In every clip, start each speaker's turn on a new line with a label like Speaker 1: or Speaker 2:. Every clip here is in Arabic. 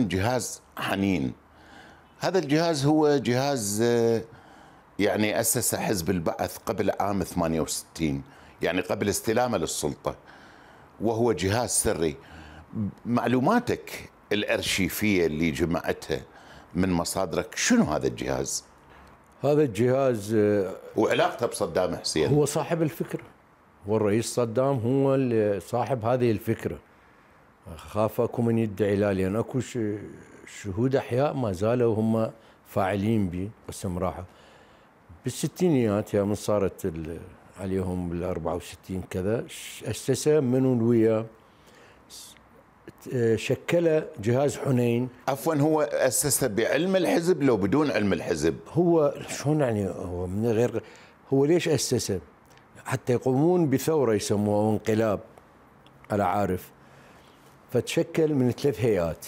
Speaker 1: جهاز حنين هذا الجهاز هو جهاز آه، يعني أسس حزب البعث قبل عام 68 يعني قبل استلامه للسلطة وهو جهاز سري معلوماتك الأرشيفية اللي جمعتها من مصادرك شنو هذا الجهاز؟
Speaker 2: هذا الجهاز آه، وعلاقته بصدام حسين هو صاحب الفكرة والرئيس صدام هو صاحب هذه الفكره خاف اكو من يدعي لا لان اكو شهود احياء ما زالوا هم فاعلين به قسم راحه بالستينيات يا من صارت عليهم بال 64 كذا اسسه من وياه شكل جهاز حنين
Speaker 1: عفوا هو اسسه بعلم الحزب لو بدون علم الحزب
Speaker 2: هو شلون يعني هو من غير هو ليش اسسه؟ حتى يقومون بثوره يسموها انقلاب على عارف فتشكل من ثلاث هيئات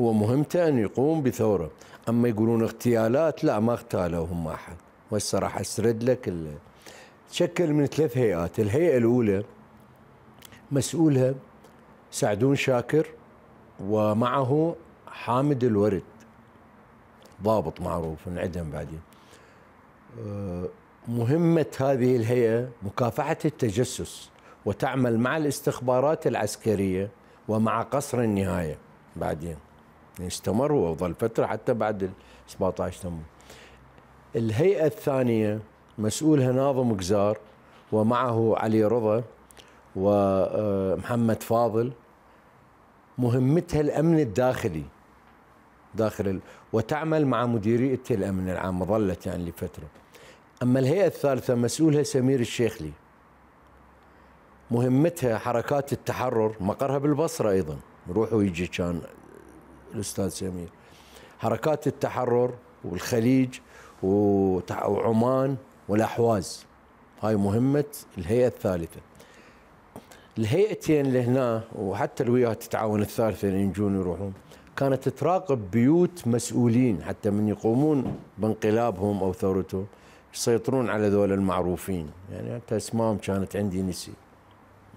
Speaker 2: هو مهمته أن يقوم بثورة أما يقولون اغتيالات لا ما اغتالوا هم أحد وهسه راح أسرد لك ال... تشكل من ثلاث هيئات الهيئة الأولى مسؤولها سعدون شاكر ومعه حامد الورد ضابط معروف انعدم بعدين أه، مهمة هذه الهيئة مكافحة التجسس وتعمل مع الاستخبارات العسكرية ومع قصر النهايه بعدين استمر وظل فتره حتى بعد 17 تموز الهيئه الثانيه مسؤولها ناظم قزار ومعه علي رضا ومحمد آه، فاضل مهمتها الامن الداخلي داخل ال... وتعمل مع مديريه الامن العام ظلت يعني لفتره اما الهيئه الثالثه مسؤولها سمير الشيخلي مهمتها حركات التحرر مقرها بالبصرة أيضا يروح ويجي كان الأستاذ سمير حركات التحرر والخليج وعمان والأحواز هاي مهمة الهيئة الثالثة الهيئتين اللي هنا وحتى الويات التعاون الثالثة اللي يجون يروحون كانت تراقب بيوت مسؤولين حتى من يقومون بانقلابهم أو ثورتهم يسيطرون على ذول المعروفين يعني حتى اسمائهم كانت عندي نسي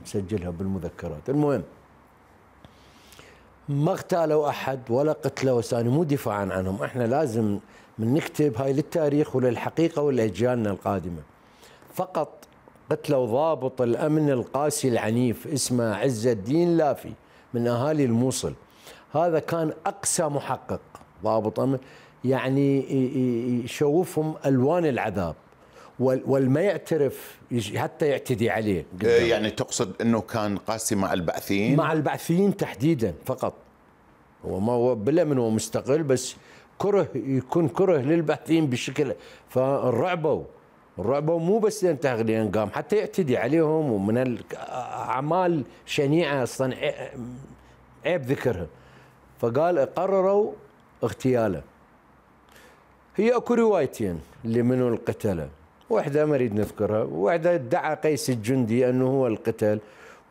Speaker 2: مسجلها بالمذكرات المهم ما اغتالوا احد ولا قتلوا ثاني مو دفاعا عنهم احنا لازم من نكتب هاي للتاريخ وللحقيقه ولاجيالنا القادمه فقط قتلوا ضابط الامن القاسي العنيف اسمه عز الدين لافي من اهالي الموصل هذا كان اقسى محقق ضابط امن يعني يشوفهم الوان العذاب والما يعترف حتى يعتدي عليه إيه، قدام. يعني تقصد انه كان قاسي مع البعثيين مع البعثيين تحديدا فقط هو ما هو بلا من هو مستقل بس كره يكون كره للبعثيين بشكل فانرعبوا الرعبة مو بس ينتهي قام حتى يعتدي عليهم ومن الاعمال شنيعه اصلا عيب ذكرها فقال قرروا اغتياله هي اكو روايتين لمنو القتله واحدة ما أريد نذكرها واحدة ادعى قيس الجندي أنه هو القتل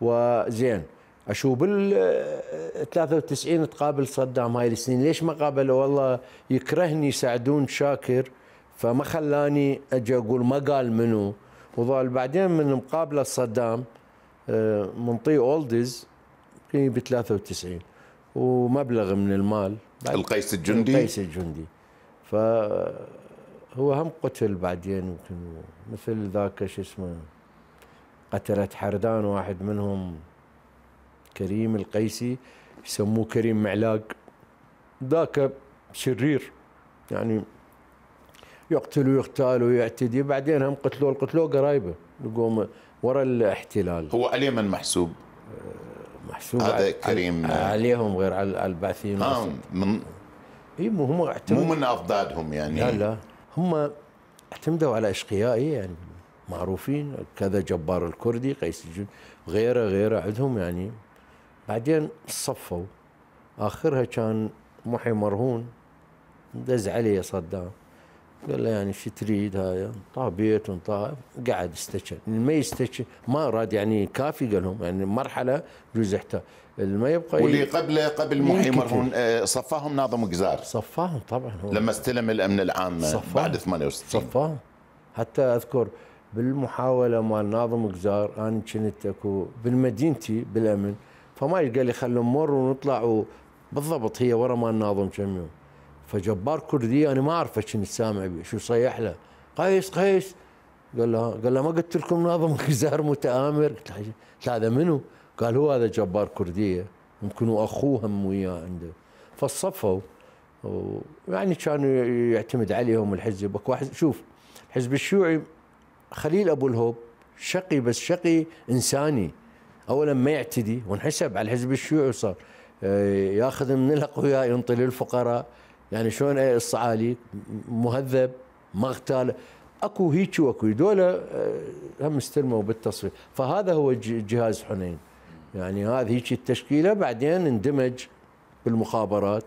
Speaker 2: وزين اشو بال 93 تقابل صدام هاي السنين ليش ما قابله والله يكرهني سعدون شاكر فما خلاني اجي اقول ما قال منو وظل بعدين من مقابله صدام آه، منطي اولدز ب 93 ومبلغ من المال القيس الجندي القيس الجندي ف هو هم قتل بعدين يمكن مثل ذاك شو اسمه قتلت حردان واحد منهم كريم القيسي يسموه كريم معلاق ذاك شرير يعني يقتل ويغتال ويعتدي بعدين هم قتلوه قتلوه قرايبه يقوم ورا الاحتلال
Speaker 1: هو عليه من محسوب؟ آه، محسوب هذا كريم آه، عليهم غير على البعثيين آه
Speaker 2: من اي مو هم مو من اضدادهم يعني لا لا هم اعتمدوا على اشقيائي يعني معروفين كذا جبار الكردي قيس الجن غيره غيره عندهم يعني بعدين صفوا اخرها كان محي مرهون دز عليه صدام قال له يعني شو تريد هاي؟ طابيت ونطاب قعد استشهد، ما يستشهد ما راد يعني كافي قال لهم يعني مرحله احتاج، اللي ما يبقى واللي قبله قبل محي مرهون
Speaker 1: آه، صفاهم ناظم قزار صفاهم طبعا هو لما استلم الامن العام صفاهم بعد 68
Speaker 2: صفاهم حتى اذكر بالمحاوله مال ناظم قزار انا كنت اكو بالمدينتي بالامن فما قال لي خلهم نمر ونطلع بالضبط هي ورا مال ناظم كم يوم فجبار كردي انا ما اعرفه شنو سامع شو صيح له قيس قيس قال له قال له ما قلت لكم ناظم غزار متآمر قلت له هذا منو؟ قال هو هذا جبار كرديه يمكن اخوه هم وياه عنده فصفوا يعني كانوا يعتمد عليهم الحزب اكو شوف الحزب الشيوعي خليل ابو الهوب شقي بس شقي انساني اولا ما يعتدي وانحسب على الحزب الشيوعي وصار آه، ياخذ من الاقوياء ينطي للفقراء يعني شلون الصعالي إيه مهذب مغتال اكو هيك واكو دولة آه، هم استلموا بالتصفيق فهذا هو جهاز حنين يعني هذه هيك التشكيله بعدين اندمج بالمخابرات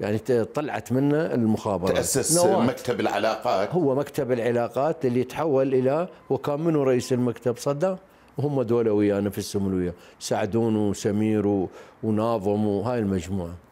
Speaker 2: يعني طلعت منه المخابرات تاسس نوات. مكتب العلاقات هو مكتب العلاقات اللي تحول الى وكان منه رئيس المكتب صدام وهم دولة وياه نفسهم وياه سعدون وسمير وناظم وهاي المجموعه